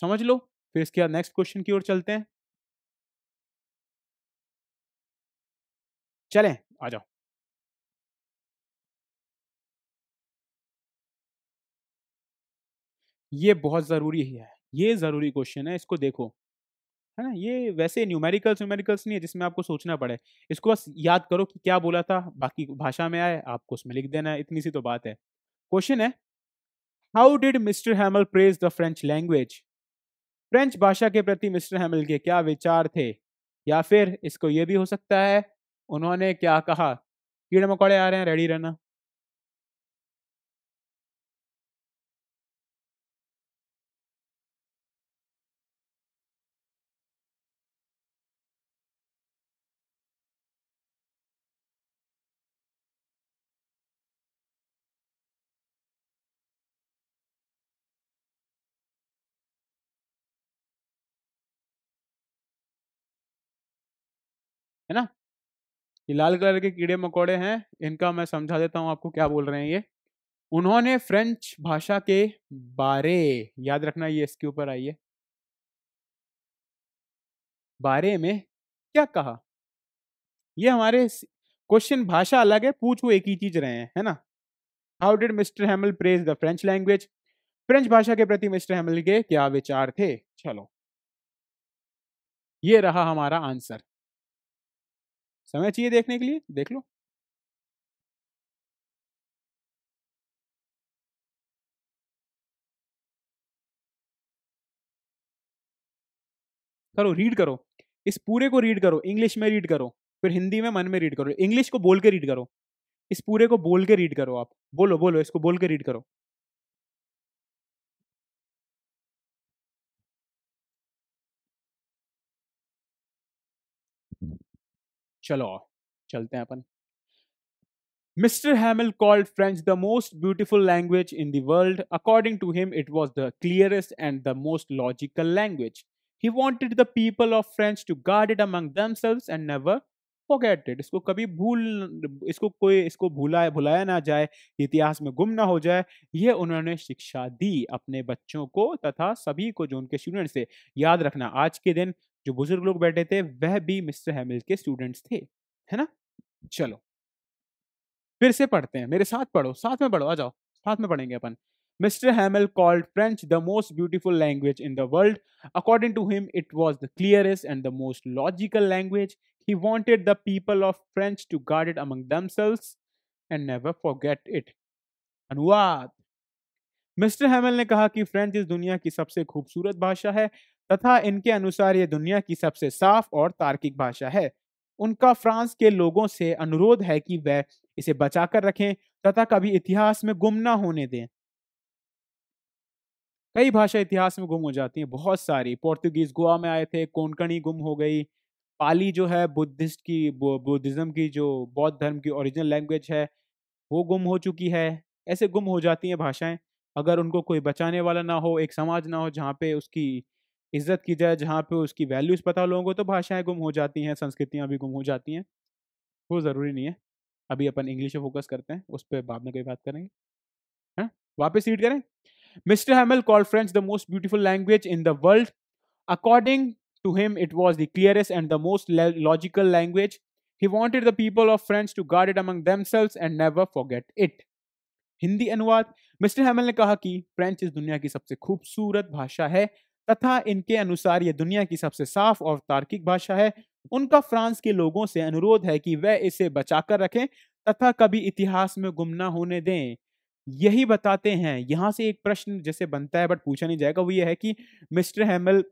समझ लो फिर इसके बाद नेक्स्ट क्वेश्चन की ओर चलते हैं चले आ जाओ ये बहुत ज़रूरी ही है ये ज़रूरी क्वेश्चन है इसको देखो है ना ये वैसे न्यूमेरिकल्स न्यूमेरिकल्स नहीं है जिसमें आपको सोचना पड़े इसको बस याद करो कि क्या बोला था बाकी भाषा में आए आपको उसमें लिख देना है इतनी सी तो बात है क्वेश्चन है how did mister Hamel praise the French language French भाषा के प्रति मिस्टर हैमल के क्या विचार थे या फिर इसको ये भी हो सकता है उन्होंने क्या कहा कीड़े मकोड़े आ रहे हैं रेडी रहना है ना ये लाल कलर के कीड़े मकोड़े हैं इनका मैं समझा देता हूँ आपको क्या बोल रहे हैं ये उन्होंने फ्रेंच भाषा के बारे याद रखना ये इसके ऊपर आइए बारे में क्या कहा ये हमारे क्वेश्चन भाषा अलग है पूछ वो एक ही चीज रहे हैं है ना how did mister Hamel praise the French language French भाषा के प्रति मिस्टर हेमल के क्या विचार थे चलो ये रहा हमारा आंसर समय चाहिए देखने के लिए देख लो करो रीड करो इस पूरे को रीड करो इंग्लिश में रीड करो फिर हिंदी में मन में रीड करो इंग्लिश को बोल के रीड करो इस पूरे को बोल के रीड करो आप बोलो बोलो इसको बोल के रीड करो चलो चलते हैं अपन mister Hamel called French the most beautiful language in the according to him it was the clearest and the most logical language he wanted the people of French to guard it among forget it इसको कभी भूल इसको कोई इसको भुला भुलाया ना जाए इतिहास में गुम ना हो जाए ये उन्होंने शिक्षा दी अपने बच्चों को तथा सभी को जो उनके स्टूडेंट्स थे याद रखना आज के दिन जो बुजुर्ग लोग बैठे थे वह भी मिस्टर हैमिल के स्टूडेंट्स थे है ना चलो फिर से पढ़ते हैं मेरे साथ पढ़ो साथ में पढ़ो आ जाओ साथ में पढ़ेंगे अपन mister Hamel called French the most beautiful language in the world according to him it was the clearest and the most logical language he wanted the people of French to guard it among and never forget it अनुवाद mister Hamel ने कहा कि French इस दुनिया की सबसे खूबसूरत भाषा है तथा इनके अनुसार ये दुनिया की सबसे साफ और तार्किक भाषा है उनका फ्रांस के लोगों से अनुरोध है कि वह इसे बचाकर रखें तथा कभी इतिहास में गुम ना होने दें कई भाषा इतिहास में गुम हो जाती है बहुत सारी पोर्तुगीज गोवा में आए थे कोंकणी गुम हो गई पाली जो है बुद्धिस्ट की बुद्धिज़्म की जो बौद्ध धर्म की ओरिजिनल लैंग्वेज है वो गुम हो चुकी है ऐसे गुम हो जाती हैं भाषाएं अगर उनको कोई बचाने वाला ना हो एक समाज ना हो जहाँ पे उसकी इज्जत की जाए जहाँ पे उसकी वैल्यूज़ पता लोगों को तो भाषाएं गुम हो जाती हैं संस्कृतियाँ भी गुम हो जाती हैं वो ज़रूरी नहीं है अभी अपन इंग्लिश पे फोकस करते हैं उस पर बाद में कोई बात करेंगे है हाँ? वापस रीड करें mister Hamel call French the most beautiful language in the world according to him it was the clearest and the most logical language he wanted the people of French to guard it among them and never forget it Hindi अनुवाद mister Hamel ने कहा कि French इस दुनिया की सबसे खूबसूरत भाषा है तथा इनके अनुसार ये दुनिया की सबसे साफ और तार्किक भाषा है उनका फ्रांस के लोगों से अनुरोध है कि वह इसे बचाकर रखें तथा कभी इतिहास में गुम ना होने दें यही बताते हैं यहाँ से एक प्रश्न जैसे बनता है बट पूछा नहीं जाएगा वो ये है कि मिस्टर हैमल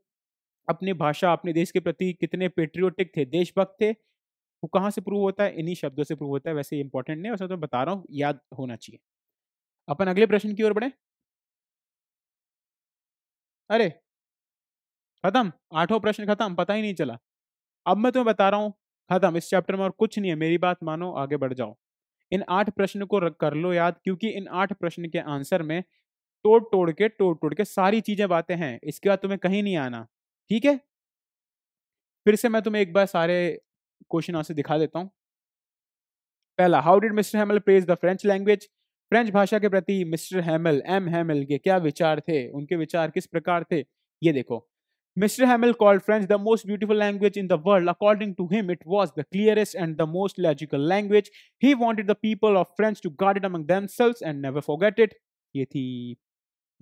अपने भाषा अपने देश के प्रति कितने पेट्रियोटिक थे देशभक्त थे वो कहाँ से प्रूव होता है इन्हीं शब्दों से प्रूव होता है वैसे इंपॉर्टेंट नहीं वैसे तो बता रहा हूँ याद होना चाहिए अपन अगले प्रश्न की ओर बढ़े अरे खत्म आठों प्रश्न खत्म पता ही नहीं चला अब मैं तुम्हें बता रहा हूँ खत्म इस चैप्टर में और कुछ नहीं है मेरी बात मानो आगे बढ़ जाओ इन आठ प्रश्न को कर लो याद क्योंकि इन आठ प्रश्न के आंसर में तोड़ तोड़ के तोड़ तोड़ के सारी चीजें बातें हैं इसके बाद तुम्हें कहीं नहीं आना ठीक है फिर से मैं तुम्हें एक बार सारे क्वेश्चन आंसर दिखा देता हूँ पहला how did mister Hamel praise the French language French भाषा के प्रति मिस्टर हेमल एम हेमल के क्या विचार थे उनके विचार किस प्रकार थे ये देखो Mr. Hamel called French the most beautiful language in the world. According to him, it was the clearest and the most logical language. He wanted the people of French to guard it among themselves and never forget it. ये थी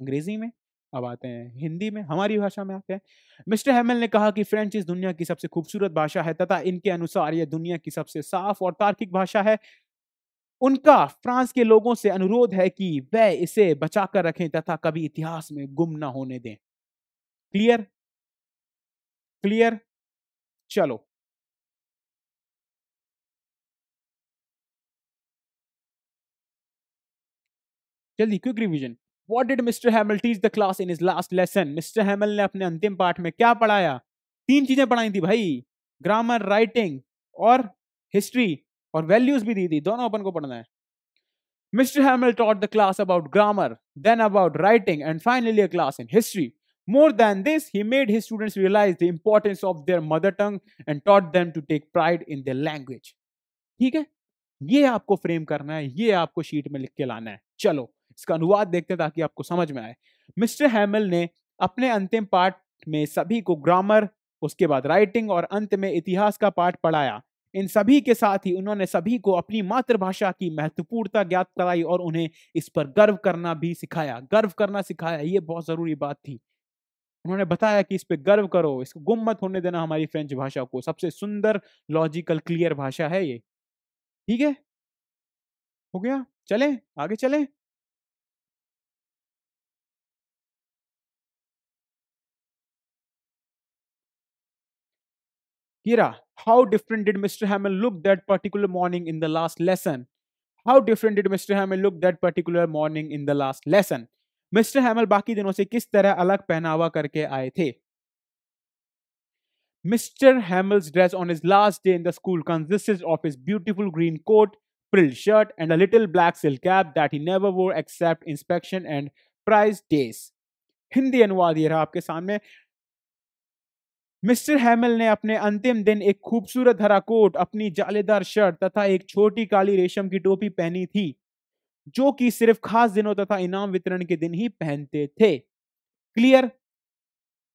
अंग्रेजी में अब आते हैं हिंदी में हमारी भाषा में आते हैं मिस्टर हेमल ने कहा कि फ्रेंच इस दुनिया की सबसे खूबसूरत भाषा है तथा इनके अनुसार यह दुनिया की सबसे साफ और तार्किक भाषा है उनका फ्रांस के लोगों से अनुरोध है कि वह इसे बचाकर रखें तथा कभी इतिहास में गुम ना होने दें क्लियर क्लियर चलो जल्दी quick revision what did mister Hamel teach the class in his last lesson mister Hamel ने अपने अंतिम पाठ में क्या पढ़ाया तीन चीजें पढ़ाई थी भाई ग्रामर राइटिंग और हिस्ट्री और वैल्यूज भी दी थी दोनों अपन को पढ़ना है mister Hamel taught the class about grammar then about writing and finally a class in history More than this, he made his students realize the importance of their mother tongue and taught them to take pride in their language. ठीक है ये आपको frame करना है ये आपको sheet में लिख के लाना है चलो इसका अनुवाद देखते हैं ताकि आपको समझ में आए मिस्टर हैमल ने अपने अंतिम पाठ में सभी को ग्रामर उसके बाद राइटिंग और अंत में इतिहास का पाठ पढ़ाया इन सभी के साथ ही उन्होंने सभी को अपनी मातृभाषा की महत्वपूर्णता ज्ञात कराई और उन्हें इस पर गर्व करना भी सिखाया गर्व करना सिखाया ये बहुत ज़रूरी बात थी उन्होंने बताया कि इस पर गर्व करो इसको गुम मत होने देना हमारी फ्रेंच भाषा को सबसे सुंदर लॉजिकल क्लियर भाषा है ये ठीक है हो गया चले आगे चले Kira, how different did Mr. Hamill look that particular morning in the last lesson? How different did Mr. Hamill look that particular morning in the last lesson? Mister Hamel बाकी दिनों से किस तरह अलग पहनावा करके आए थे mister Hamel's dress on his last day in the school consisted of his beautiful green coat frill shirt and a little black silk cap that he never wore except inspection and prize days Hindi अनुवाद ये रहा आपके सामने mister Hamel ने अपने अंतिम दिन एक खूबसूरत हरा कोट अपनी जालेदार शर्ट तथा एक छोटी काली रेशम की टोपी पहनी थी जो कि सिर्फ खास दिनों तथा इनाम वितरण के दिन ही पहनते थे क्लियर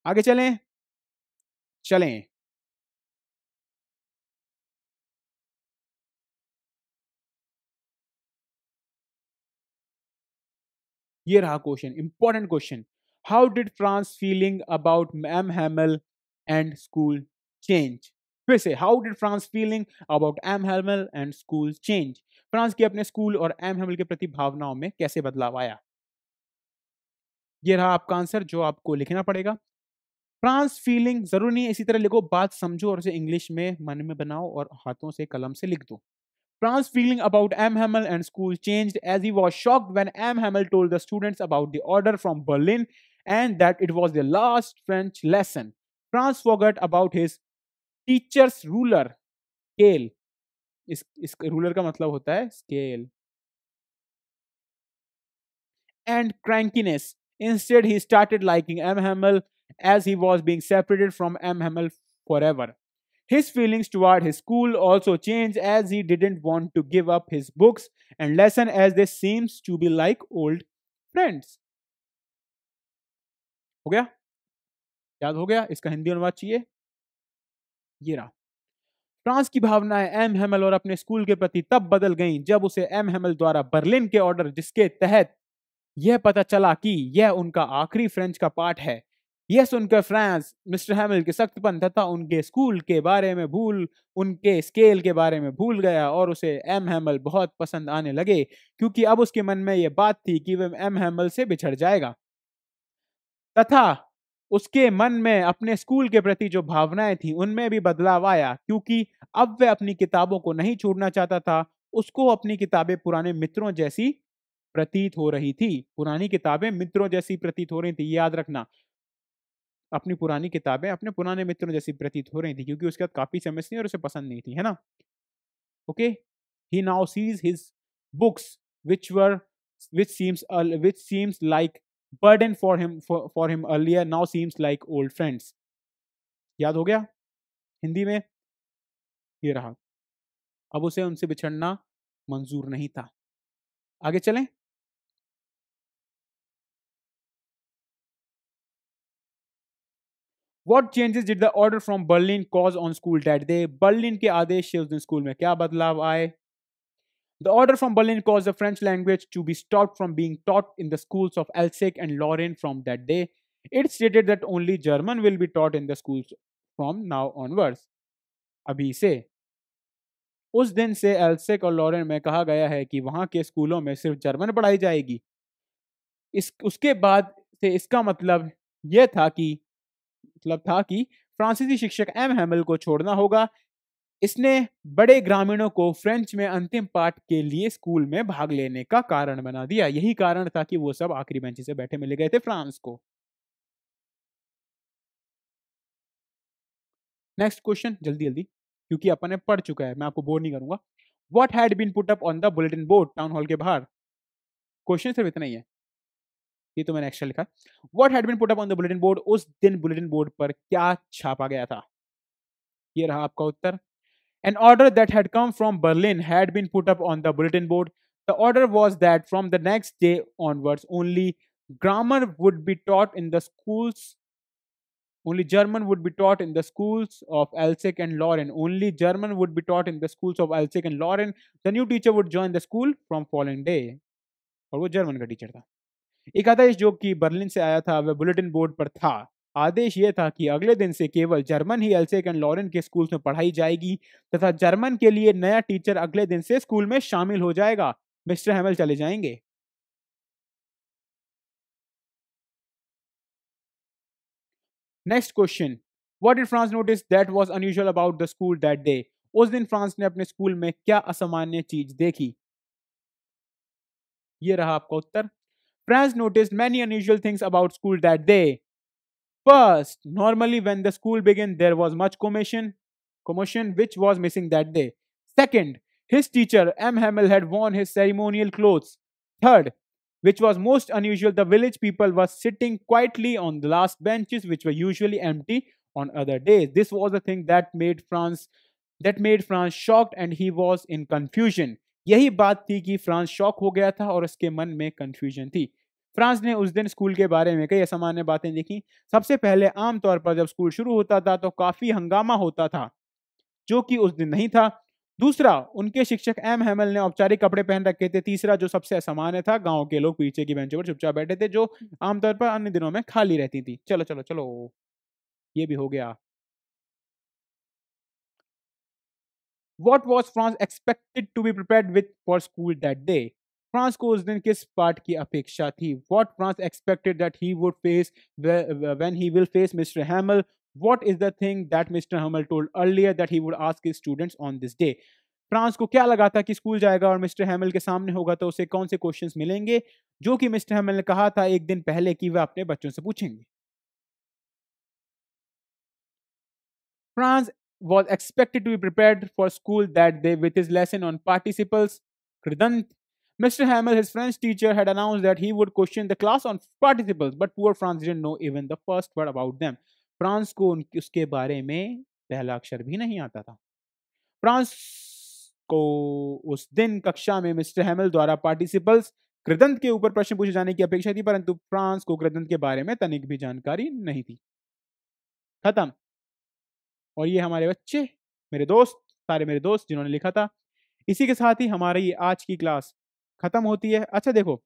आगे चलें चलें ये रहा question important question how did Franz feeling about M Hamel and school change फिर से how did Franz feeling about M Hamel and school change Franz की अपने स्कूल और एम हेमल के प्रति भावनाओं में कैसे बदलाव आया ये रहा आपका आंसर जो आपको लिखना पड़ेगा फ्रांस फीलिंग जरूरी नहीं है इसी तरह लिखो बात समझो और उसे इंग्लिश में मन में बनाओ और हाथों से कलम से लिख दो Franz feeling about M Hamel and school change as he was shock when M Hamel told the student about the from Berlin and that it was the last French lesson Franz forgot about his teachers ruler scale इस इस ruler का मतलब होता है scale and crankiness instead he started liking M Hamel as he was being separated from M Hamel for ever His feelings toward his school also changed as he didn't want to give up his books and lesson as they seems to be like old friends. हो गया याद हो गया इसका हिंदी अनुवाद चाहिए ये रहा फ्रांस की भावनाएं एम हेमल और अपने स्कूल के प्रति तब बदल गईं जब उसे एम हेमल द्वारा बर्लिन के ऑर्डर जिसके तहत यह पता चला कि यह उनका आखिरी फ्रेंच का पाठ है यह सुनकर फ्रांस मिस्टर हेमल के सख्तपन तथा उनके स्कूल के बारे में भूल उनके स्केल के बारे में भूल गया और उसे एम हेमल बहुत पसंद आने लगे क्योंकि अब उसके मन में यह बात थी कि वह एम हेमल से बिछड़ जाएगा तथा उसके मन में अपने स्कूल के प्रति जो भावनाएं थी उनमें भी बदलाव आया क्योंकि अब वह अपनी किताबों को नहीं छोड़ना चाहता था उसको अपनी किताबें पुराने मित्रों जैसी प्रतीत हो रही थी पुरानी किताबें मित्रों जैसी प्रतीत हो रही थी याद रखना अपनी पुरानी किताबें अपने पुराने मित्रों जैसी प्रतीत हो रही थी क्योंकि उसके बाद काफ़ी समय से और उसे पसंद नहीं थी है ना okay he now sees his books which were which seems which seems like burden for him for, for him earlier now seems like old friends याद हो गया हिंदी में ये रहा अब उसे उनसे बिछड़ना मंजूर नहीं था आगे चलें What changes did the order from Berlin cause on school that day? Berlin के आदेश से उस दिन स्कूल में क्या बदलाव आए The order from Berlin caused the French language to be stopped from being taught in the schools of Alsace and Lorraine from that day. It stated that only German will be taught in the schools from now onwards. अभी से उस दिन से एल्सेक और Lauren में कहा गया है कि वहाँ के स्कूलों में सिर्फ जर्मन पढ़ाई जाएगी इस उसके बाद से इसका मतलब यह था कि मतलब था कि फ्रांसीसी शिक्षक एम हैमल को छोड़ना होगा इसने बड़े ग्रामीणों को फ्रेंच में अंतिम पाठ के लिए स्कूल में भाग लेने का कारण बना दिया यही कारण था कि वो सब आखिरी बेंच से बैठे मिले गए थे फ्रांस को नेक्स्ट क्वेश्चन जल्दी जल्दी क्योंकि अपन ने पढ़ चुका है मैं आपको बोर नहीं करूंगा what had been put up on the bulletin board town hall के बाहर क्वेश्चन सिर्फ इतना ही है ये तो मैंने एक्स्ट्रा लिखा what had been put up on the bulletin board उस दिन बुलेटिन बोर्ड पर क्या छापा गया था ये रहा आपका उत्तर An order that had come from Berlin had been put up on the bulletin board. The order was that from the next day onwards, only grammar would be taught in the schools, only German would be taught in the schools of Alsace and Lorraine, only German would be taught in the schools of Alsace and Lorraine. The new teacher would join the school from following day. और वो German का teacher था एक आदेश जो कि Berlin से आया था वह बुलेटिन बोर्ड पर था आदेश यह था कि अगले दिन से केवल जर्मन ही एल्सेक एंड लॉरेन के स्कूल में पढ़ाई जाएगी तथा जर्मन के लिए नया टीचर अगले दिन से स्कूल में शामिल हो जाएगा मिस्टर हेमल चले जाएंगे next question what did Franz notice that was unusual about the school that day उस दिन फ्रांस ने अपने स्कूल में क्या असामान्य चीज देखी ये रहा आपका उत्तर Franz notice many unusual things about school that day First, normally when the school began, there was much commotion, commotion which was missing that day. Second, his teacher M. Hamel had worn his ceremonial clothes. Third, which was most unusual, the village people were sitting quietly on the last benches, which were usually empty on other days. This was the thing that made France that made France shocked and he was in confusion. यही बात थी कि France shock हो गया था और उसके मन में confusion थी फ्रांस ने उस दिन स्कूल के बारे में कई असामान्य बातें देखी सबसे पहले आमतौर पर जब स्कूल शुरू होता था तो काफ़ी हंगामा होता था जो कि उस दिन नहीं था दूसरा उनके शिक्षक एम हेमल ने औपचारिक कपड़े पहन रखे थे तीसरा जो सबसे असामान्य था गांव के लोग पीछे की बेंचों पर चुपचाप बैठे थे जो आमतौर पर अन्य दिनों में खाली रहती थी चलो चलो चलो ये भी हो गया what was Franz expected to be prepare with for school that day Franz को उस दिन किस पार्ट की अपेक्षा थी what Franz expected that he would face when he will face mister Hamel what is the thing that mister Hamel told earlier that he would ask students on this day Franz को क्या लगा था कि school जाएगा और mister हैमल के सामने होगा तो उसे कौन से क्वेश्चंस मिलेंगे जो कि मिस्टर हैमल ने कहा था एक दिन पहले कि वह अपने बच्चों से पूछेंगे Franz was expected to be prepared for school that day with his lesson on participles, credent, Mr. Hamel, his French teacher, had announced that he would question the class on participles, but poor Franz didn't know even the first word about them. Franz को उसके बारे में पहला अक्षर भी नहीं आता था फ्रांस को उस दिन कक्षा में मिस्टर हेमल द्वारा पार्टिसिपल्स कृदंत के ऊपर प्रश्न पूछे जाने की अपेक्षा थी परंतु फ्रांस को कृदंत के बारे में तनिक भी जानकारी नहीं थी खत्म और ये हमारे बच्चे मेरे दोस्त सारे मेरे दोस्त जिन्होंने लिखा था इसी के साथ ही हमारी आज की क्लास ख़त्म होती है अच्छा देखो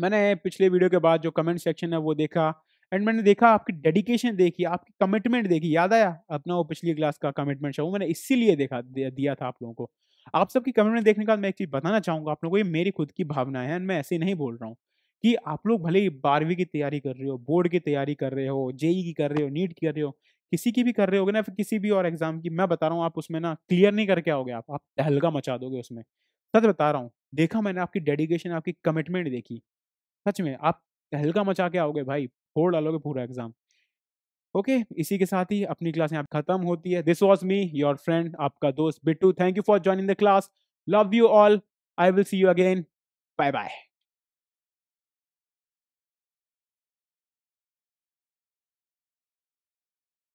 मैंने पिछले वीडियो के बाद जो कमेंट सेक्शन है वो देखा एंड मैंने देखा आपकी डेडिकेशन देखी आपकी कमिटमेंट देखी याद आया अपना वो पिछली क्लास का कमिटमेंट शो मैंने इसीलिए देखा दिया था आप लोगों को आप सबकी कमिटमेंट देखने के बाद मैं एक चीज़ बताना चाहूँगा आप लोगों को ये मेरी खुद की भावना है एंड मैं ऐसे नहीं बोल रहा हूँ कि आप लोग भले ही बारहवीं की तैयारी कर रहे हो बोर्ड की तैयारी कर रहे हो जेई की कर रहे हो नीट की कर रहे हो किसी की भी कर रहे होगे ना फिर किसी भी और एग्जाम की मैं बता रहा हूँ आप उसमें ना क्लियर नहीं करके आओगे आप आप तहलका मचा दोगे उसमें सच बता रहा हूँ देखा मैंने आपकी डेडिकेशन आपकी कमिटमेंट देखी सच में आप हल्का मचा के आओगे भाई फोड़ डालोगे पूरा एग्जाम ओके okay, इसी के साथ ही अपनी क्लास यहाँ खत्म होती है this was me your friend आपका दोस्त Bittu thank you for joining the class love you all I will see you again bye bye